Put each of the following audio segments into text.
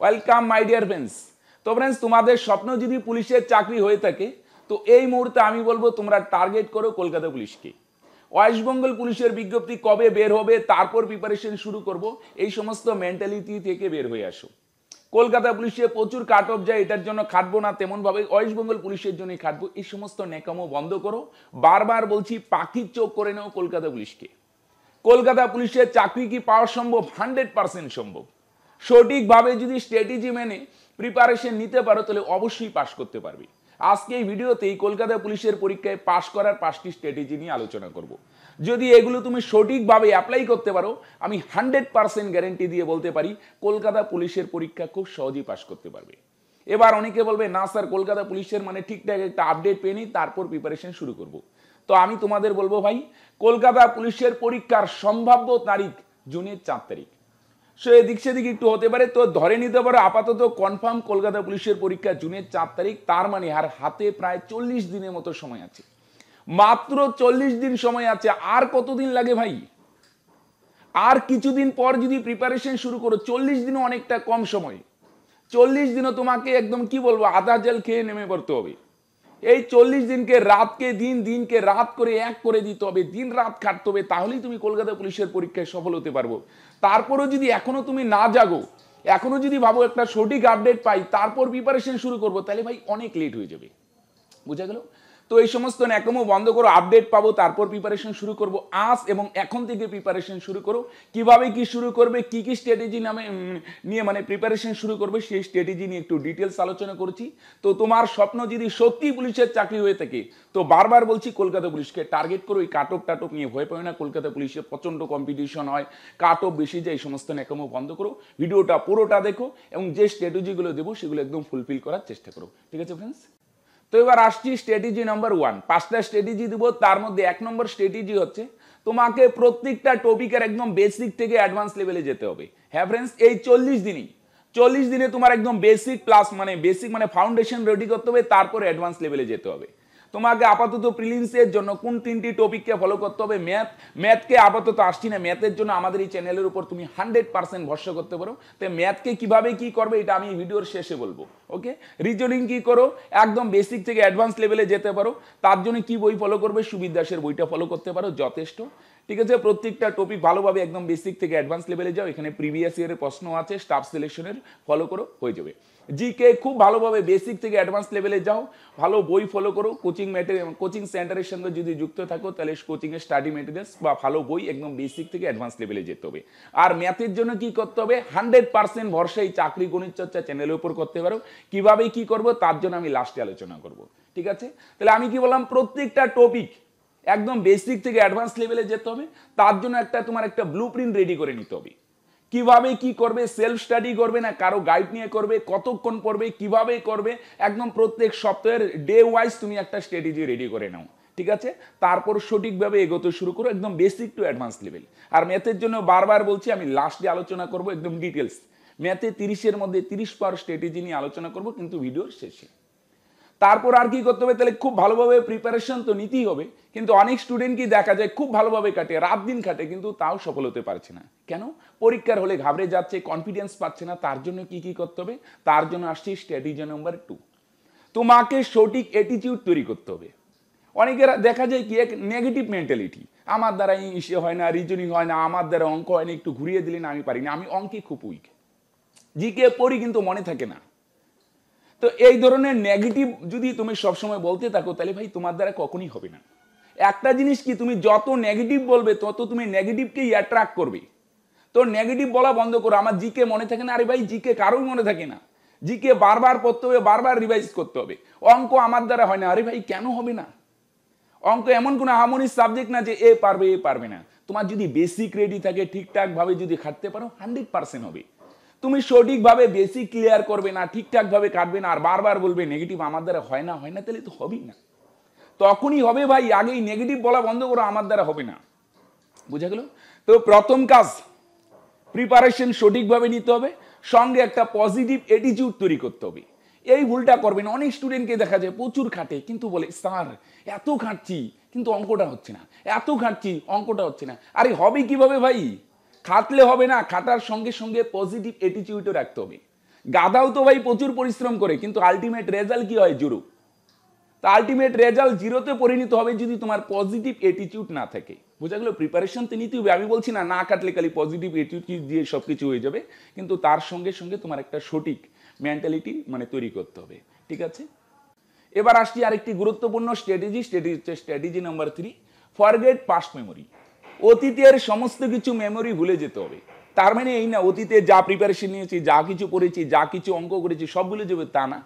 welcome my dear friends তো friends তোমাদের স্বপ্ন যদি পুলিশের চাকরি হয়ে থাকে তো এই মুহূর্তে আমি বলবো তোমরা টার্গেট করো কলকাতা পুলিশকে ওয়েস্ট বেঙ্গল পুলিশের বিজ্ঞপ্তি কবে বের হবে তারপর প্রিপারেশন শুরু করব এই সমস্ত মেন্টালিটি থেকে বের হয়ে আসো কলকাতা পুলিশে প্রচুর কাট অফ যায় এটার জন্য খাটবো না তেমনভাবে ওয়েস্ট বেঙ্গল পুলিশের জন্যই খাটবো এই সমস্ত নেকামো বন্ধ করো বারবার বলছি পাখির চোখ করে নেও কলকাতা পুলিশকে কলকাতা পুলিশের চাকরি কি পাওয়া সম্ভব হান্ড্রেড পার্সেন্ট সম্ভব সঠিকভাবে যদি স্ট্র্যাটেজি মেনে প্রিপারেশন নিতে পারো তাহলে অবশ্যই পাশ করতে পারবে আজকে এই ভিডিওতেই কলকাতা পুলিশের পরীক্ষায় পাশ করার পাঁচটি স্ট্র্যাটেজি নিয়ে আলোচনা করব যদি এগুলো তুমি সঠিকভাবে অ্যাপ্লাই করতে পারো আমি হান্ড্রেড পার্সেন্ট গ্যারেন্টি দিয়ে বলতে পারি কলকাতা পুলিশের পরীক্ষা খুব সহজেই পাশ করতে পারবে এবার অনেকে বলবে না স্যার কলকাতা পুলিশের মানে ঠিকঠাক একটা আপডেট পেয়ে নিই তারপর প্রিপারেশন শুরু করব তো আমি তোমাদের বলবো ভাই কলকাতা পুলিশের পরীক্ষার সম্ভাব্য তারিখ জুনের চার তারিখ সো এদিক সেদিক একটু হতে পারে তো ধরে নিতে পারো আপাতত কনফার্ম কলকাতা পুলিশের পরীক্ষা জুনের চার তারিখ তার মানে আর হাতে প্রায় চল্লিশ দিনের মতো সময় আছে মাত্র চল্লিশ দিন সময় আছে আর কতদিন লাগে ভাই আর কিছুদিন পর যদি প্রিপারেশন শুরু করো চল্লিশ দিনও অনেকটা কম সময় চল্লিশ দিনও তোমাকে একদম কি বলবো আদা জেল খেয়ে নেমে পড়তে হবে এই চল্লিশ দিনকে রাতকে দিন দিনকে রাত করে এক করে দিতে হবে দিন রাত খাটতে হবে তাহলেই তুমি কলকাতা পুলিশের পরীক্ষায় সফল হতে পারবো তারপরেও যদি এখনো তুমি না জাগো এখনো যদি ভাবো একটা সঠিক আপডেট পাই তারপর প্রিপারেশন শুরু করবো তাহলে ভাই অনেক লেট হয়ে যাবে বুঝা গেল তো এই সমস্ত ন্যাকমো বন্ধ করো আপডেট পাবো তারপর প্রিপারেশন শুরু করব আস এবং এখন থেকে প্রিপারেশন শুরু করো কিভাবে কি শুরু করবে কি কি স্ট্র্যাটেজি নামে নিয়ে মানে প্রিপারেশন শুরু করবে সেই স্ট্র্যাটেজি নিয়ে একটু ডিটেলস আলোচনা করছি তো তোমার স্বপ্ন যদি সত্যি পুলিশের চাকরি হয়ে থাকে তো বারবার বলছি কলকাতা পুলিশকে টার্গেট করো ওই কাট অফ টাটক নিয়ে ভয় পাবে না কলকাতা পুলিশে প্রচণ্ড কম্পিটিশন হয় কাট অফ বেশি যায় এই সমস্ত ন্যাকমো বন্ধ করো ভিডিওটা পুরোটা দেখো এবং যে স্ট্র্যাটেজিগুলো দেবো সেগুলো একদম ফুলফিল করার চেষ্টা করো ঠিক আছে ফ্রেন্ডস তো এবার আসছি স্ট্র্যাটেজি নাম্বার ওয়ান পাঁচটা স্ট্র্যাটেজি দিব তার মধ্যে এক নম্বর স্ট্র্যাটেজি হচ্ছে তোমাকে প্রত্যেকটা টপিকের একদম বেসিক থেকে অ্যাডভান্স লেভেলে যেতে হবে হ্যাঁ ফ্রেন্ডস এই চল্লিশ দিনই চল্লিশ দিনে তোমার একদম বেসিক প্লাস মানে বেসিক মানে ফাউন্ডেশন রেডি করতে হবে তারপরে অ্যাডভান্স লেভেলে যেতে হবে তোমাকে আপাতত প্রিলিমসের জন্য কোন তিনটি টপিককে ফলো করতে হবে ম্যাথ ম্যাথকে আপাতত আসছি না ম্যাথের জন্য আমাদের এই চ্যানেলের উপর তুমি হান্ড্রেড পার্সেন্ট ভরসা করতে পারো তো ম্যাথকে কিভাবে কি করবে এটা আমি ভিডিওর শেষে বলবো ওকে রিজনিং কি করো একদম বেসিক থেকে অ্যাডভান্স লেভেলে যেতে পারো তার জন্য কি বই ফলো করবে সুবিদ দাসের বইটা ফলো করতে পারো যথেষ্ট ঠিক আছে প্রত্যেকটা টপিক ভালোভাবে একদম বেসিক থেকে অ্যাডভান্স লেভেলে যাও এখানে প্রিভিয়াস ইয়ারের প্রশ্ন আছে স্টাফ সিলেকশনের ফলো করো হয়ে যাবে জিকে খুব ভালোভাবে বেসিক থেকে অ্যাডভান্স লেভেলে যাও ভালো বই ফলো করো কোচিং ম্যাটেরিয়াল কোচিং সেন্টারের সঙ্গে যদি যুক্ত থাকো তাহলে কোচিংয়ের স্টাডি ম্যাটেরিয়ালস বা ভালো বই একদম বেসিক থেকে অ্যাডভান্স লেভেলে যেতে হবে আর ম্যাথের জন্য কি করতে হবে হান্ড্রেড পার্সেন্ট ভরসাই চাকরি গণিত চর্চা চ্যানেলের উপর করতে পারো কিভাবে কি করব তার জন্য আমি লাস্টে আলোচনা করব ঠিক আছে তাহলে আমি কি বললাম প্রত্যেকটা টপিক একদম বেসিক থেকে অ্যাডভান্স লেভেলে যেতে হবে তার জন্য একটা তোমার একটা ব্লু প্রিন্ট রেডি করে নিতে হবে কিভাবে কি করবে সেলফ স্টাডি করবে না কারো গাইড নিয়ে করবে কতক্ষণ পড়বে কিভাবে করবে একদম প্রত্যেক সপ্তাহের ডে ওয়াইজ তুমি একটা স্ট্র্যাটেজি রেডি করে নাও ঠিক আছে তারপর সঠিকভাবে এগোতে শুরু করো একদম বেসিক টু অ্যাডভান্স লেভেল আর ম্যাথের জন্য বারবার বলছি আমি লাস্টে আলোচনা করব একদম ডিটেলস ম্যাথে তিরিশের মধ্যে তিরিশ পার স্ট্র্যাটেজি নিয়ে আলোচনা করব কিন্তু ভিডিওর শেষে তারপর আর কি করতে হবে তাহলে খুব ভালোভাবে প্রিপারেশন তো নিতেই হবে কিন্তু অনেক স্টুডেন্টকেই দেখা যায় খুব ভালোভাবে কাটে রাত দিন কাটে কিন্তু তাও সফল হতে পারছে না কেন পরীক্ষার হলে ঘাবড়ে যাচ্ছে কনফিডেন্স পাচ্ছে না তার জন্য কি কি করতে হবে তার জন্য আসছি স্ট্র্যাটেজি নাম্বার টু তোমাকে সঠিক অ্যাটিটিউড তৈরি করতে হবে অনেকের দেখা যায় কি এক নেগেটিভ মেন্টালিটি আমার দ্বারা ইসে হয় না রিজনিং হয় না আমার দ্বারা অঙ্ক হয় না একটু ঘুরিয়ে দিলেন আমি পারি না আমি অঙ্কে খুব উইক জিকে পড়ি কিন্তু মনে থাকে না তো এই ধরনের নেগেটিভ যদি তুমি সবসময় বলতে থাকো তাহলে ভাই তোমার দ্বারা কখনই হবে না একটা জিনিস কি তুমি যত নেগেটিভ বলবে তত তুমি নেগেটিভকেই অ্যাট্রাক্ট করবে তো নেগেটিভ বলা বন্ধ করো আমার জিকে মনে থাকে না আরে ভাই জিকে কারোই মনে থাকে না জিকে বারবার পড়তে হবে বারবার রিভাইজ করতে হবে অঙ্ক আমার দ্বারা হয় না আরে ভাই কেন হবে না অঙ্ক এমন কোনো আমনি সাবজেক্ট না যে এ পারবে এ পারবে না তোমার যদি বেসিক রেডি থাকে ঠিকঠাকভাবে যদি খাটতে পারো হান্ড্রেড পার্সেন্ট হবে তুমি সঠিকভাবে বেশি ক্লিয়ার করবে না ঠিকঠাকভাবে কাটবে না আর বারবার বলবে নেগেটিভ আমার দ্বারা হয় না হয় না তাহলে তো হবেই না তখনই হবে ভাই আগেই নেগেটিভ বলা বন্ধ করো আমার দ্বারা হবে না বুঝা গেল তো প্রথম কাজ প্রিপারেশন সঠিকভাবে নিতে হবে সঙ্গে একটা পজিটিভ অ্যাটিটিউড তৈরি করতে হবে এই ভুলটা করবেন অনেক স্টুডেন্টকে দেখা যায় প্রচুর খাটে কিন্তু বলে স্যার এত খাটছি কিন্তু অঙ্কটা হচ্ছে না এত খাটছি অঙ্কটা হচ্ছে না আরে হবে কিভাবে ভাই খাটলে হবে না খাটার সঙ্গে সঙ্গে পজিটিভ অ্যাটিটিউডও রাখতে হবে গাদাও তো ভাই প্রচুর পরিশ্রম করে কিন্তু আলটিমেট রেজাল্ট কি হয় জুরু তা আলটিমেট রেজাল্ট জিরোতে পরিণত হবে যদি তোমার পজিটিভ অ্যাটিটিউড না থাকে বোঝা গেলো প্রিপারেশন তো নিতে হবে আমি বলছি না না কাটলে খালি পজিটিভ অ্যাটিটিউড দিয়ে সব কিছু হয়ে যাবে কিন্তু তার সঙ্গে সঙ্গে তোমার একটা সঠিক মেন্টালিটি মানে তৈরি করতে হবে ঠিক আছে এবার আসছি আরেকটি গুরুত্বপূর্ণ strategy strategy number three forget past memory অতীতের সমস্ত কিছু মেমোরি ভুলে যেতে হবে তার মানে এই না অতীতে যা প্রিপারেশন নিয়েছি যা কিছু পড়েছি যা কিছু অঙ্ক করেছি সব ভুলে যাবে তা না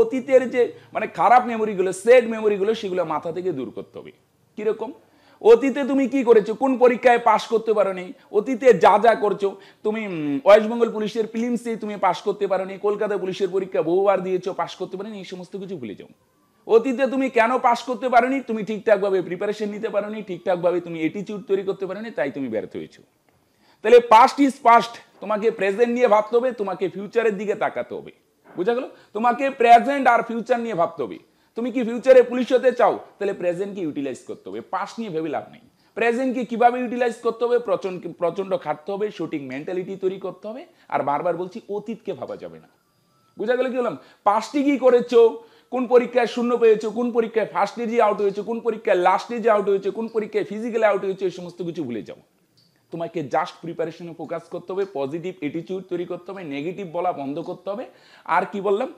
অতীতের যে মানে খারাপ মেমোরিগুলো সেড মেমোরিগুলো সেগুলো মাথা থেকে দূর করতে হবে কীরকম অতীতে তুমি কি করেছো কোন পরীক্ষায় পাশ করতে পারো নি অতীতে যা যা করছো তুমি ওয়েস্টবেঙ্গল পুলিশের ফিলিমসে তুমি পাশ করতে পারো নি কলকাতা পুলিশের পরীক্ষা বহুবার দিয়েছো পাশ করতে পারো এই সমস্ত কিছু ভুলে যাও অতীতে তুমি কেন পাস করতে পারোনি তুমি ঠিকঠাকভাবে প্রিপারেশন নিতে পারোনি ঠিকঠাকভাবে তুমি অ্যাটিচিউড তৈরি করতে পারোনি তাই তুমি ব্যর্থ হয়েছো তাহলে পাস্ট ইজ পাস্ট তোমাকে প্রেজেন্ট নিয়ে ভাবতে হবে তোমাকে ফিউচারের দিকে তাকাতে হবে বুঝা গেল তোমাকে প্রেজেন্ট আর ফিউচার নিয়ে ভাবতে হবে তুমি কি ফিউচারে পুলিশ হতে চাও তাহলে প্রেজেন্টকে ইউটিলাইজ করতে হবে পাস্ট নিয়ে ভেবে লাভ নেই প্রেজেন্টকে কীভাবে ইউটিলাইজ করতে হবে প্রচন্ড প্রচণ্ড খাটতে হবে শুটিং মেন্টালিটি তৈরি করতে হবে আর বারবার বলছি অতীতকে ভাবা যাবে না বুঝা গেল কি বললাম পাস্টে কি করেছো কোন পরীক্ষায় শূন্য পেয়েছে কোন পরীক্ষায় ফার্স্ট যে আউট হয়েছে কোন পরীক্ষায় লাস্ট যে আউট হয়েছে কোন পরীক্ষায় ফিজিক্যালি আউট হয়েছে এই সমস্ত কিছু ভুলে যাও তোমাকে জাস্ট প্রিপারেশনে ফোকাস করতে হবে পজিটিভ অ্যাটিটিউড তৈরি করতে হবে নেগেটিভ বলা বন্ধ করতে হবে আর কি বললাম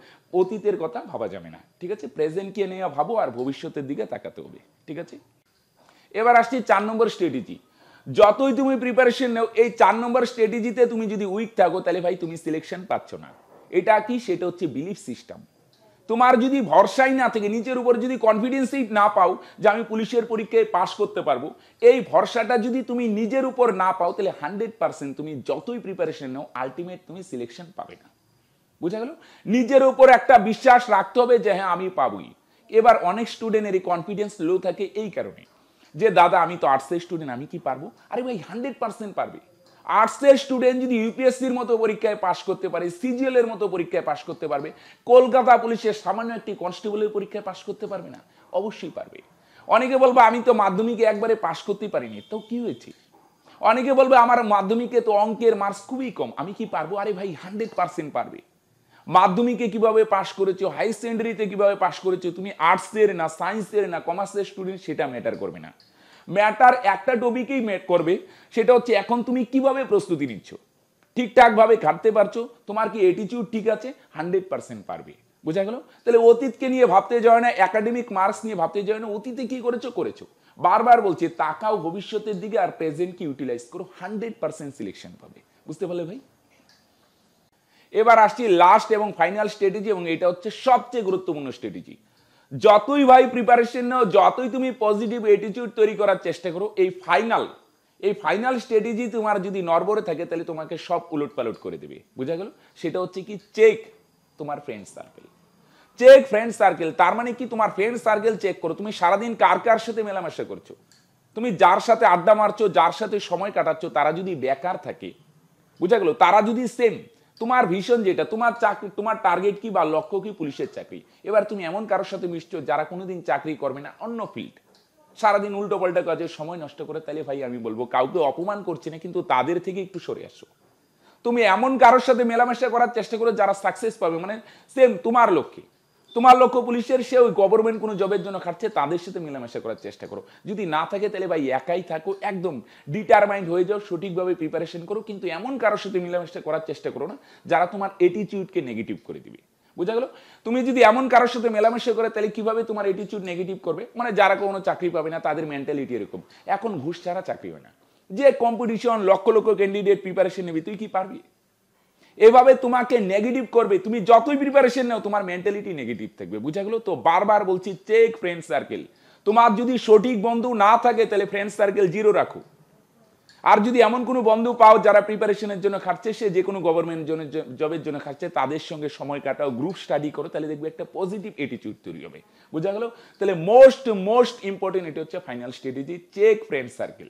অতীতের কথা ভাবা যাবে না ঠিক আছে প্রেজেন্টকে নিয়ে ভাবো আর ভবিষ্যতের দিকে তাকাতে হবে ঠিক আছে এবার আসছি চার নম্বর স্ট্র্যাটেজি যতই তুমি প্রিপারেশন নেও এই চার নম্বর স্ট্র্যাটেজিতে তুমি যদি উইক থাকো তাহলে ভাই তুমি সিলেকশন পাচ্ছ না এটা কি সেটা হচ্ছে বিলিফ সিস্টেম তোমার যদি ভরসাই না থাকে নিজের উপর যদি কনফিডেন্সই না পাও যে আমি পুলিশের পরীক্ষায় পাশ করতে পারবো এই ভরসাটা যদি তুমি নিজের উপর না পাও তাহলে হান্ড্রেড পার্সেন্ট তুমি যতই প্রিপারেশন নাও আলটিমেট তুমি সিলেকশন পাবে না বুঝা গেল নিজের উপর একটা বিশ্বাস রাখতে হবে যে হ্যাঁ আমি পাবই এবার অনেক স্টুডেন্টের এই কনফিডেন্স লো থাকে এই কারণে যে দাদা আমি তো আর্টসের স্টুডেন্ট আমি কি পারবো আরে ভাই হান্ড্রেড পার্সেন্ট পারবে আর্টসের স্টুডেন্ট যদি ইউপিএসসির মতো পরীক্ষায় পাশ করতে পারে সিজিএল এর মতো পরীক্ষায় পাশ করতে পারবে কলকাতা পুলিশের সামান্য একটি কনস্টেবলের পরীক্ষায় পাশ করতে পারবে না অবশ্যই পারবে অনেকে বলবো আমি তো মাধ্যমিকে একবারে পাশ করতে পারিনি তো কি হয়েছে অনেকে বলবে আমার মাধ্যমিকে তো অঙ্কের মার্কস খুবই কম আমি কি পারবো আরে ভাই হান্ড্রেড পার্সেন্ট পারবে মাধ্যমিকে কিভাবে পাশ করেছো হাই সেকেন্ডারিতে কিভাবে পাশ করেছো তুমি আর্টসের না সায়েন্সের না কমার্সের স্টুডেন্ট সেটা ম্যাটার করবে না ম্যাটার একটা টপিকেই ম্যাট করবে সেটা হচ্ছে এখন তুমি কিভাবে প্রস্তুতি নিচ্ছ ঠিকঠাকভাবে কাটতে পারছো তোমার কি অ্যাটিচিউড ঠিক আছে হান্ড্রেড পারসেন্ট পারবে বোঝা গেল তাহলে অতীতকে নিয়ে ভাবতে যাও না একাডেমিক মার্কস নিয়ে ভাবতে যাও না অতীতে কী করেছো করেছো বারবার বলছে তাকাও ভবিষ্যতের দিকে আর প্রেজেন্ট কি ইউটিলাইজ করো হান্ড্রেড পারসেন্ট সিলেকশন পাবে বুঝতে পারলে ভাই এবার আসছি লাস্ট এবং ফাইনাল স্ট্র্যাটেজি এবং এটা হচ্ছে সবচেয়ে গুরুত্বপূর্ণ স্ট্র্যাটেজি যতই ভাই প্রিপারেশন নাও যতই তুমি পজিটিভ অ্যাটিটিউড তৈরি করার চেষ্টা করো এই ফাইনাল এই ফাইনাল স্ট্র্যাটেজি তোমার যদি নরবরে থাকে তাহলে তোমাকে সব উলট পালট করে দেবে বুঝা গেল সেটা হচ্ছে কি চেক তোমার friend circle check friend circle তার মানে কি তোমার ফ্রেন্ড সার্কেল চেক করো তুমি সারাদিন কার কার সাথে মেলামেশা করছো তুমি যার সাথে আড্ডা মারছো যার সাথে সময় কাটাচ্ছ তারা যদি বেকার থাকে বুঝা গেল তারা যদি সেম তোমার ভিশন যেটা তোমার চাকরি তোমার টার্গেট কি বা লক্ষ্য কি পুলিশের চাকরি এবার তুমি এমন কারোর সাথে মিশছো যারা কোনোদিন চাকরি করবে না অন্য ফিল্ড সারাদিন উল্টো পাল্টা কাজে সময় নষ্ট করে তাহলে ভাই আমি বলবো কাউকে অপমান করছে না কিন্তু তাদের থেকে একটু সরে আসো তুমি এমন কারোর সাথে মেলামেশা করার চেষ্টা করো যারা সাকসেস পাবে মানে সেম তোমার লক্ষ্যে তোমার লক্ষ্য পুলিশের সে ওই গভর্নমেন্ট কোনো জবের জন্য খাটছে তাদের সাথে মেলামেশা করার চেষ্টা করো যদি না থাকে তাহলে ভাই একাই থাকো একদম ডিটারমাইন্ড হয়ে যাও সঠিকভাবে প্রিপারেশন করো কিন্তু এমন কারোর সাথে মিলামেশা করার চেষ্টা করো না যারা তোমার অ্যাটিচিউডকে নেগেটিভ করে দিবে বোঝা গেল তুমি যদি এমন কারোর সাথে মেলামেশা করে তাহলে কিভাবে তোমার অ্যাটিচিউড নেগেটিভ করবে মানে যারা কোনো চাকরি পাবে না তাদের মেন্টালিটি এরকম এখন ঘুষ ছাড়া চাকরি হয় না যে কম্পিটিশন লক্ষ লক্ষ ক্যান্ডিডেট প্রিপারেশন নেবে তুই কি পারবি এভাবে তোমাকে নেগেটিভ করবে তুমি যতই প্রিপারেশন নাও তোমার মেন্টালিটি নেগেটিভ থাকবে বুঝা গেলো তো বারবার বলছি চেক ফ্রেন্ড সার্কেল তোমার যদি সঠিক বন্ধু না থাকে তাহলে ফ্রেন্ড সার্কেল জিরো রাখো আর যদি এমন কোনো বন্ধু পাও যারা প্রিপারেশনের জন্য খাটছে সে যে কোনো গভর্নমেন্ট জবের জন্য খাটছে তাদের সঙ্গে সময় কাটাও গ্রুপ স্টাডি করো তাহলে দেখবে একটা পজিটিভ অ্যাটিটিউড তৈরি হবে বোঝা গেল তাহলে মোস্ট মোস্ট ইম্পর্টেন্ট এটা হচ্ছে final strategy check friend circle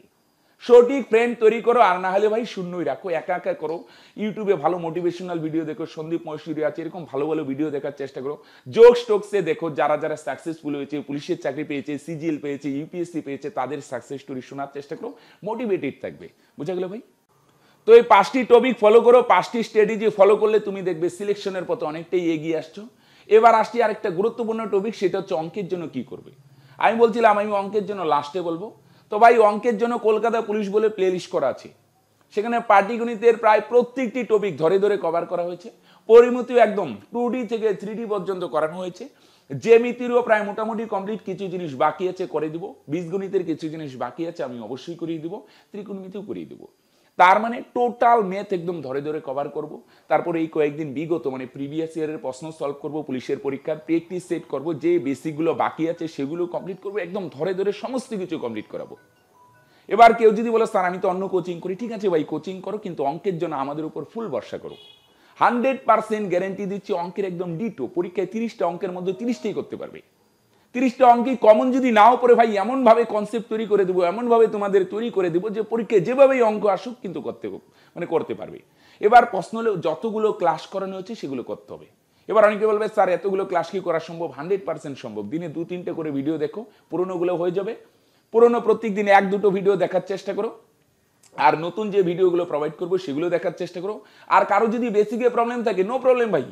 সঠিক ফ্রেন্ড তৈরি করো আর না হলে ভাই শূন্যই রাখো একা একা করো ইউটিউবে ভালো মোটিভেশনাল ভিডিও দেখো সন্দীপ মহেশ্বরী আছে এরকম ভালো ভালো ভিডিও দেখার চেষ্টা করো জোক স্টোকসে দেখো যারা যারা সাকসেসফুল হয়েছে পুলিশের চাকরি পেয়েছে সিজিএল পেয়েছে ইউপিএসসি পেয়েছে তাদের সাকসেস স্টোরি শোনার চেষ্টা করো মোটিভেটেড থাকবে বুঝা গেল ভাই তো এই পাঁচটি টপিক ফলো করো পাঁচটি স্ট্র্যাটেজি ফলো করলে তুমি দেখবে সিলেকশনের পথে অনেকটাই এগিয়ে আসছো এবার আসছি আরেকটা গুরুত্বপূর্ণ টপিক সেটা হচ্ছে অঙ্কের জন্য কি করবে আমি বলছিলাম আমি অঙ্কের জন্য লাস্টে বলবো তো ভাই অঙ্কের জন্য কলকাতা পুলিশ বলে প্লে লিস্ট করা আছে সেখানে পাটিগণিতের প্রায় প্রত্যেকটি টপিক ধরে ধরে কভার করা হয়েছে পরিমিতিও একদম টু ডি থেকে থ্রি ডি পর্যন্ত করানো হয়েছে জেমিতিরও প্রায় মোটামুটি কমপ্লিট কিছু জিনিস বাকি আছে করে দিব বীজগণিতের কিছু জিনিস বাকি আছে আমি অবশ্যই করিয়ে দিব ত্রিকোণমিতিও করিয়ে দিবো তার মানে টোটাল ম্যাথ একদম ধরে ধরে কভার করব তারপরে এই কয়েকদিন বিগত মানে প্রিভিয়াস ইয়ারের প্রশ্ন সলভ করব পুলিশের পরীক্ষার প্র্যাকটিস সেট করব যে বেসিকগুলো বাকি আছে সেগুলো কমপ্লিট করব একদম ধরে ধরে সমস্ত কিছু কমপ্লিট করাবো এবার কেউ যদি বলে স্যার আমি তো অন্য কোচিং করি ঠিক আছে ভাই কোচিং করো কিন্তু অঙ্কের জন্য আমাদের উপর ফুল ভরসা করো হান্ড্রেড পার্সেন্ট গ্যারেন্টি দিচ্ছি অঙ্কের একদম ডিটো পরীক্ষায় তিরিশটা অঙ্কের মধ্যে তিরিশটাই করতে পারবে তিরিশটা অঙ্কেই কমন যদি নাও পরে ভাই এমনভাবে কনসেপ্ট তৈরি করে দেবো এমনভাবে তোমাদের তৈরি করে দেবো যে পরীক্ষায় যেভাবেই অঙ্ক আসুক কিন্তু করতে মানে করতে পারবে এবার প্রশ্ন হলে যতগুলো ক্লাস করানো হচ্ছে সেগুলো করতে হবে এবার অনেকে বলবে স্যার এতগুলো ক্লাস কি করা সম্ভব হান্ড্রেড পার্সেন্ট সম্ভব দিনে দু তিনটে করে ভিডিও দেখো পুরোনোগুলো হয়ে যাবে পুরোনো প্রত্যেক দিনে এক দুটো ভিডিও দেখার চেষ্টা করো আর নতুন যে ভিডিওগুলো প্রোভাইড করবো সেগুলো দেখার চেষ্টা করো আর কারো যদি বেসিকে প্রবলেম থাকে নো প্রবলেম ভাই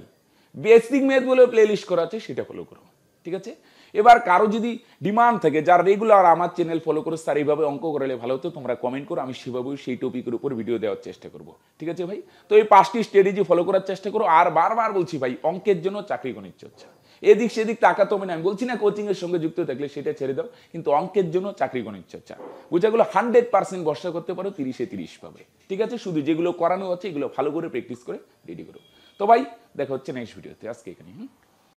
বেসিক ম্যাথ বলে প্লে লিস্ট করা আছে সেটা ফলো করো ঠিক আছে এবার কারো যদি ডিমান্ড থাকে যার রেগুলার আমার চ্যানেল ফলো করে স্যার এইভাবে অঙ্ক করালে ভালো হতো তোমরা কমেন্ট করো আমি সেভাবেও সেই টপিকের উপর ভিডিও দেওয়ার চেষ্টা করব ঠিক আছে ভাই তো এই পাঁচটি স্ট্র্যাটেজি ফলো করার চেষ্টা করো আর বারবার বলছি ভাই অঙ্কের জন্য চাকরি গণিত চর্চা এদিক সেদিক টাকা তো মানে আমি বলছি না কোচিং এর সঙ্গে যুক্ত থাকলে সেটা ছেড়ে দাও কিন্তু অঙ্কের জন্য চাকরি গণিত চর্চা বোঝাগুলো হান্ড্রেড পার্সেন্ট ভরসা করতে পারো তিরিশে তিরিশ পাবে ঠিক আছে শুধু যেগুলো করানো আছে এগুলো ভালো করে প্র্যাকটিস করে রেডি করো তো ভাই দেখা হচ্ছে নেক্সট ভিডিওতে আজকে এখানে হুম